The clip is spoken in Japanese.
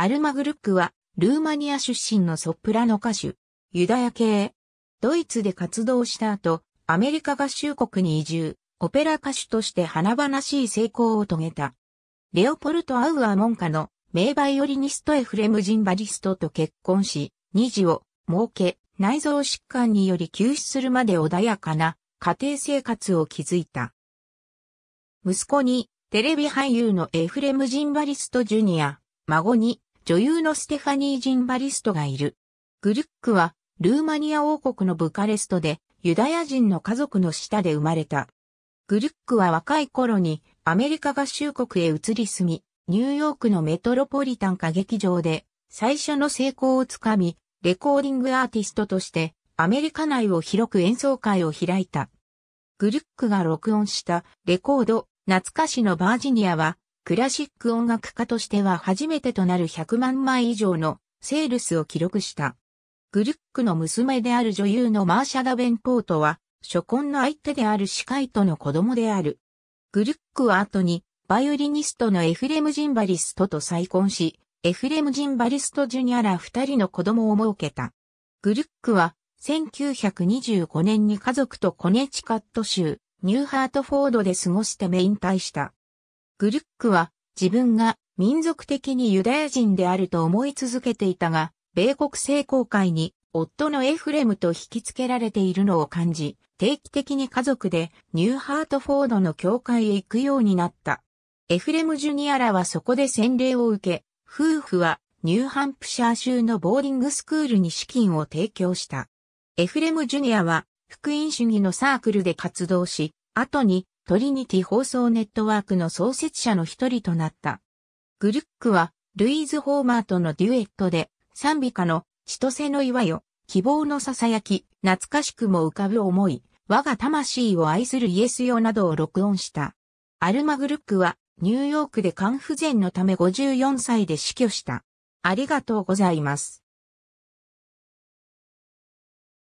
アルマグルックは、ルーマニア出身のソプラノ歌手、ユダヤ系。ドイツで活動した後、アメリカ合衆国に移住、オペラ歌手として華々しい成功を遂げた。レオポルト・アウアーンカの名バイオリニストエフレム・ジンバリストと結婚し、二児を設け、内臓疾患により休止するまで穏やかな家庭生活を築いた。息子にテレビ俳優のエフレム・ジンバリスト・ジュニア、孫に女優のステファニー・ジンバリストがいる。グルックは、ルーマニア王国のブカレストで、ユダヤ人の家族の下で生まれた。グルックは若い頃に、アメリカ合衆国へ移り住み、ニューヨークのメトロポリタン歌劇場で、最初の成功をつかみ、レコーディングアーティストとして、アメリカ内を広く演奏会を開いた。グルックが録音したレコード、懐かしのバージニアはクラシック音楽家としては初めてとなる100万枚以上のセールスを記録した。グルックの娘である女優のマーシャダ・ベンポートは、初婚の相手である司会との子供である。グルックは後に、バイオリニストのエフレム・ジンバリストと再婚し、エフレム・ジンバリスト・ジュニアら二人の子供を設けた。グルックは、1925年に家族とコネチカット州、ニューハートフォードで過ごて、メイン退した。グルックは自分が民族的にユダヤ人であると思い続けていたが、米国聖公会に夫のエフレムと引き付けられているのを感じ、定期的に家族でニューハートフォードの教会へ行くようになった。エフレムジュニアらはそこで洗礼を受け、夫婦はニューハンプシャー州のボーディングスクールに資金を提供した。エフレムジュニアは福音主義のサークルで活動し、後にトリニティ放送ネットワークの創設者の一人となった。グルックは、ルイーズ・ホーマーとのデュエットで、賛美歌の、千歳の岩よ、希望の囁き、懐かしくも浮かぶ思い、我が魂を愛するイエスよなどを録音した。アルマ・グルックは、ニューヨークで肝不全のため54歳で死去した。ありがとうございます。